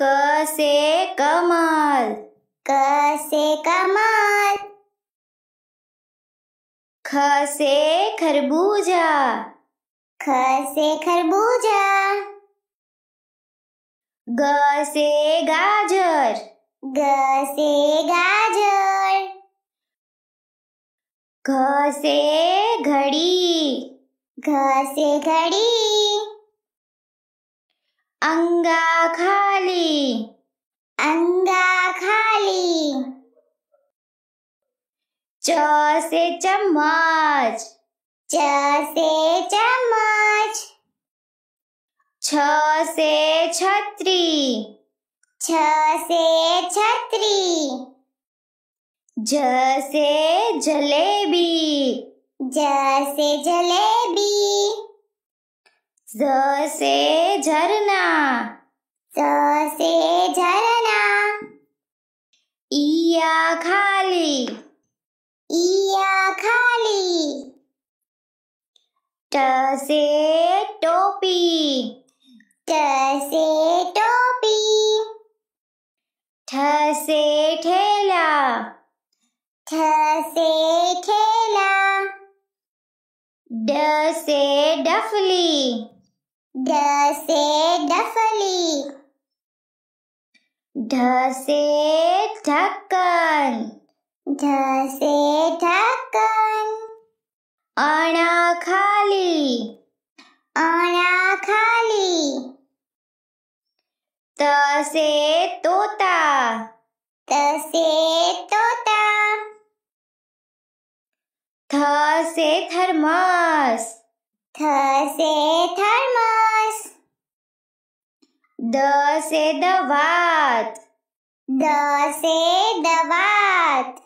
क से कमल क से कमल ख से खरबूजा ख से खरबूजा ग से गाजर ग से गाजर घ से घड़ी घ से घड़ी अंगा खाली अंगा खाली च से चम्मच च से चम्मच छ से छतरी छ से छतरी ज से जलेबी ज से जलेबी ज से झरना ज से झरना ईया खाली ईया खाली ट से टोपी ट से टोपी ठ से ठेला ठ से ठेला ड से डफली ड से डफली ढ से ढक्कन ढ से ढक्कन अना खाली अना खाली त से तोता त से तोता थ से थर्मस थ से थर्मस द से दवात द से दवात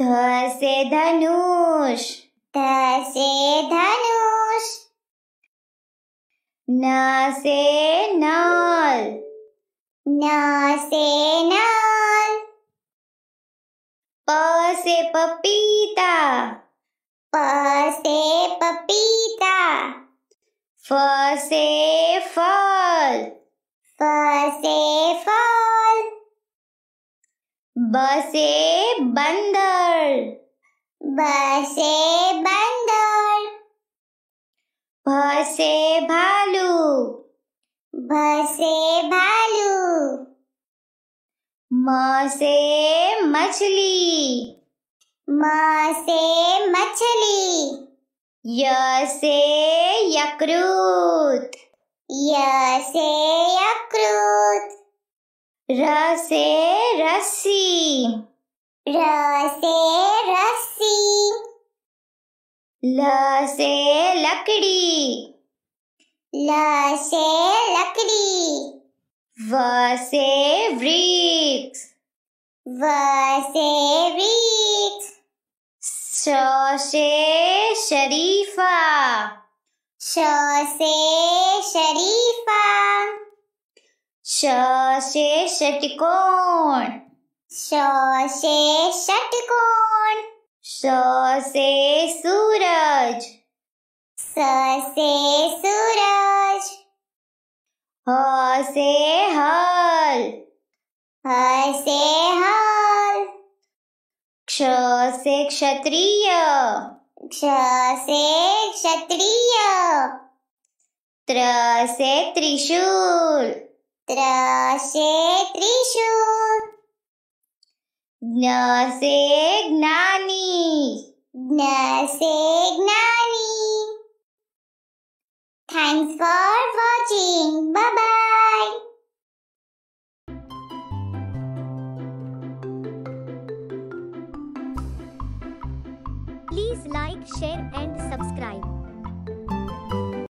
ध से धनुष ध से धनुष न से नल न से नल प से पपीता प से पपीता से फल फ से फल ब से बंदर ब से बंदर भ से भालू भ से भालू म से मछली म से मछली य से यकृत य से यकृत र से रस्सी र रस्सी ल से लकड़ी ल से लकड़ी व से वृक्ष व से श शरीफा श शरीफा श से षटकोण श से षटकोण स सूरज स सूरज ह से हल ह से हल छ से क्षत्रिय छ से क्षत्रिय त्र से त्रिशूल त्र से त्रिशूल ज्ञ से ज्ञानी ज्ञ से ज्ञानी thanks for watching bye share and subscribe.